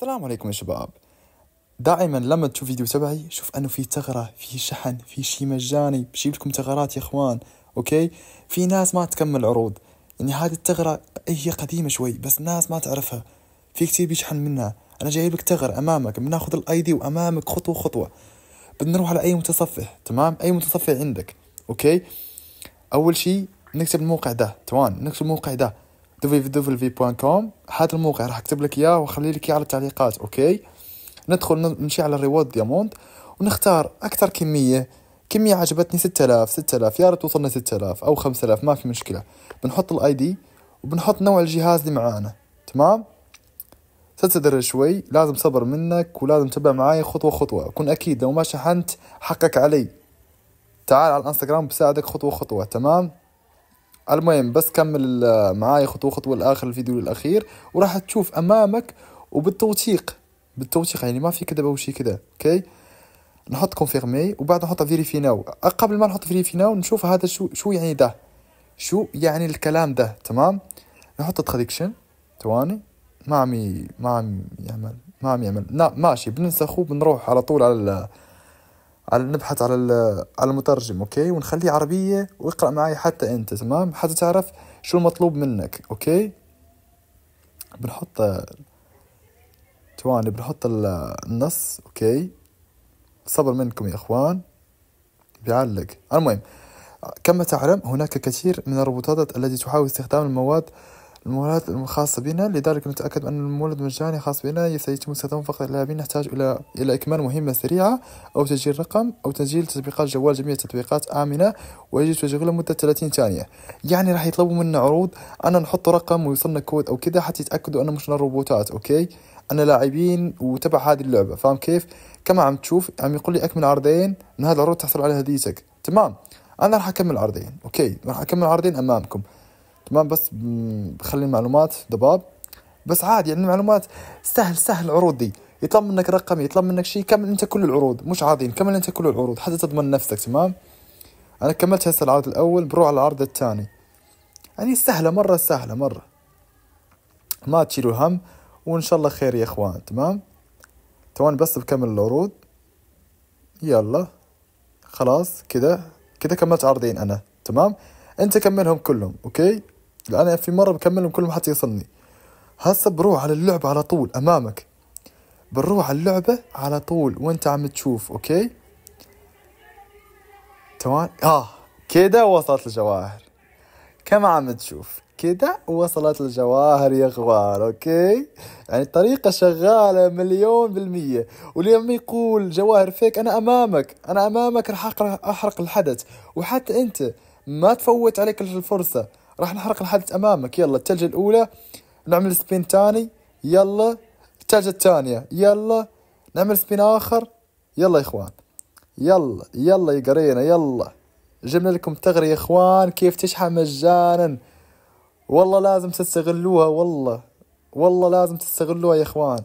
السلام عليكم يا شباب دائما لما تشوف فيديو تبعي شوف انه في ثغره في شحن في شيء مجاني بجيب لكم ثغرات يا اخوان اوكي في ناس ما تكمل عروض يعني هذه الثغره إيه، هي قديمه شوي بس ناس ما تعرفها في كثير بيشحن منها انا جايب لك ثغر امامك بناخذ الاي دي وامامك خطوه خطوه بدنا نروح على اي متصفح تمام اي متصفح عندك اوكي اول شيء نكتب الموقع ده توان نكتب الموقع ده www.com هذا الموقع راح اكتب لك اياه وخلي لك اياه على التعليقات اوكي ندخل نمشي على الريورد دياموند ونختار اكثر كميه كمية عجبتني 6000 6000 يا ريت وصلنا 6000 او 5000 ما في مشكلة بنحط الاي دي وبنحط نوع الجهاز اللي معانا تمام تستدر شوي لازم صبر منك ولازم تبع معاي خطوة خطوة كن أكيد لو ما شحنت حقك علي تعال على الانستغرام بساعدك خطوة خطوة تمام المهم بس كمل معاي خطوه خطوه لاخر الفيديو الاخير وراح تشوف امامك وبالتوثيق بالتوثيق يعني ما في كذا وشي كذا اوكي نحط كونفيرمي وبعد نحط فيريفي ناو قبل ما نحط فيريفي ناو نشوف هذا شو شو يعني ده شو يعني الكلام ده تمام نحط ترادكشن ثواني ما عم ما عم يعمل ما عم يعمل لا ماشي بننسخه بنروح على طول على على نبحث على على المترجم اوكي ونخليه عربيه ويقرا معي حتى انت تمام حتى تعرف شو المطلوب منك اوكي بنحط ثواني بنحط النص اوكي صبر منكم يا اخوان بيعلق المهم كما تعلم هناك كثير من الروبوتات التي تحاول استخدام المواد المولد الخاصة بنا لذلك نتأكد أن المولد مجاني خاص بنا سيتم استخدامه فقط اللاعبين نحتاج إلى إلى إكمال مهمة سريعة أو تسجيل رقم أو تسجيل تطبيقات جوال جميع التطبيقات آمنة ويجب تشغيله لمدة 30 ثانية يعني راح يطلبوا منا عروض أنا نحط رقم ويوصلنا كود أو كذا حتى يتأكدوا أن مش روبوتات أوكي أنا لاعبين وتبع هذه اللعبة فاهم كيف كما عم تشوف عم يقول لي أكمل عرضين من هذه العروض تحصل على هديتك تمام أنا راح أكمل عرضين أوكي راح أكمل عرضين أمامكم تمام بس بخلي المعلومات ضباب بس عادي يعني المعلومات سهل سهل العروض دي يطلب منك رقم يطلب منك شيء كمل انت كل العروض مش عاديين كمل انت كل العروض حتى تضمن نفسك تمام انا كملت هسه العرض الاول بروح على العرض الثاني يعني سهله مره سهله مره ما تشيلوا هم وان شاء الله خير يا اخوان تمام توان بس بكمل العروض يلا خلاص كذا كذا كملت عرضين انا تمام انت كملهم كلهم اوكي انا في مره بكملهم كلهم حتى يوصلني هسه بروح على اللعبه على طول امامك بنروح على اللعبه على طول وانت عم تشوف اوكي تمام اه كده وصلت الجواهر كما عم تشوف كده وصلت الجواهر يا اخوان اوكي يعني الطريقه شغاله مليون بالميه واليوم يقول جواهر فيك انا امامك انا امامك راح احرق الحدث وحتى انت ما تفوت عليك الفرصه راح نحرق الحدث امامك يلا التلجه الاولى نعمل سبين ثاني يلا التلجه الثانيه يلا نعمل سبين اخر يلا يا اخوان يلا يلا يا قرينا يلا جبنا لكم تغري يا اخوان كيف تشحن مجانا والله لازم تستغلوها والله والله لازم تستغلوها يا اخوان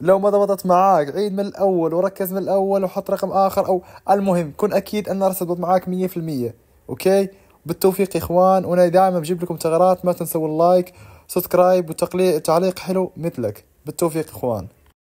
لو ما ضبطت معاك عيد من الاول وركز من الاول وحط رقم اخر او المهم كن اكيد ان راح تضبط معاك 100% اوكي بالتوفيق يا اخوان وانا دائما بجيب لكم ثغرات ما تنسوا اللايك سبسكرايب وتعليق حلو مثلك بالتوفيق اخوان